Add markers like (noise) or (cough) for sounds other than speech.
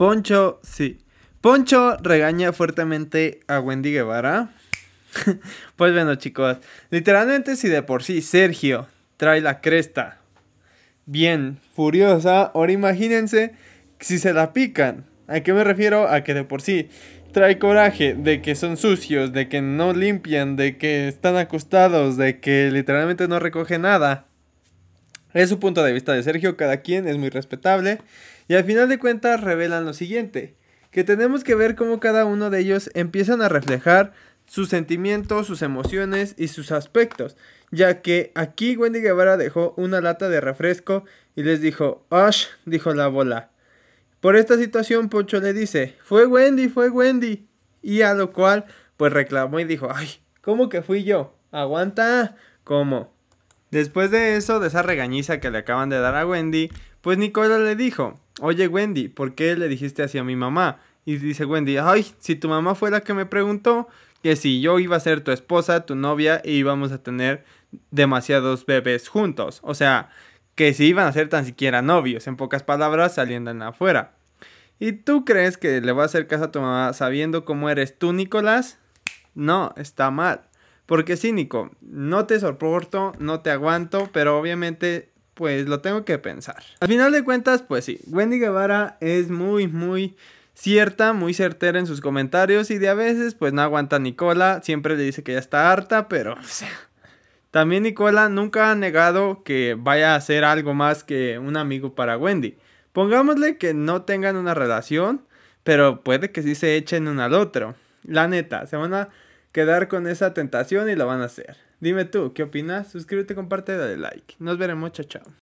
Poncho, sí. Poncho regaña fuertemente a Wendy Guevara. (laughs) pues bueno, chicos, literalmente si de por sí Sergio trae la cresta bien furiosa, ahora imagínense si se la pican. ¿A qué me refiero? A que de por sí trae coraje de que son sucios, de que no limpian, de que están acostados, de que literalmente no recoge nada. Es su punto de vista de Sergio, cada quien es muy respetable. Y al final de cuentas revelan lo siguiente, que tenemos que ver cómo cada uno de ellos empiezan a reflejar sus sentimientos, sus emociones y sus aspectos, ya que aquí Wendy Guevara dejó una lata de refresco y les dijo, Ash, dijo la bola. Por esta situación Pocho le dice, fue Wendy, fue Wendy. Y a lo cual, pues reclamó y dijo, ay, ¿cómo que fui yo? Aguanta, ¿cómo? Después de eso, de esa regañiza que le acaban de dar a Wendy, pues Nicolás le dijo, oye Wendy, ¿por qué le dijiste así a mi mamá? Y dice Wendy, ay, si tu mamá fue la que me preguntó que si yo iba a ser tu esposa, tu novia, y e íbamos a tener demasiados bebés juntos. O sea, que si iban a ser tan siquiera novios, en pocas palabras, saliendo en afuera. ¿Y tú crees que le va a hacer caso a tu mamá sabiendo cómo eres tú, Nicolás? No, está mal. Porque sí, Nico, no te soporto, no te aguanto, pero obviamente pues lo tengo que pensar. Al final de cuentas, pues sí, Wendy Guevara es muy, muy cierta, muy certera en sus comentarios y de a veces pues no aguanta a Nicola, siempre le dice que ya está harta, pero o sea, también Nicola nunca ha negado que vaya a ser algo más que un amigo para Wendy. Pongámosle que no tengan una relación, pero puede que sí se echen uno al otro. La neta, se van a quedar con esa tentación y la van a hacer. Dime tú, ¿qué opinas? Suscríbete, comparte, dale like. Nos veremos, chao, chao.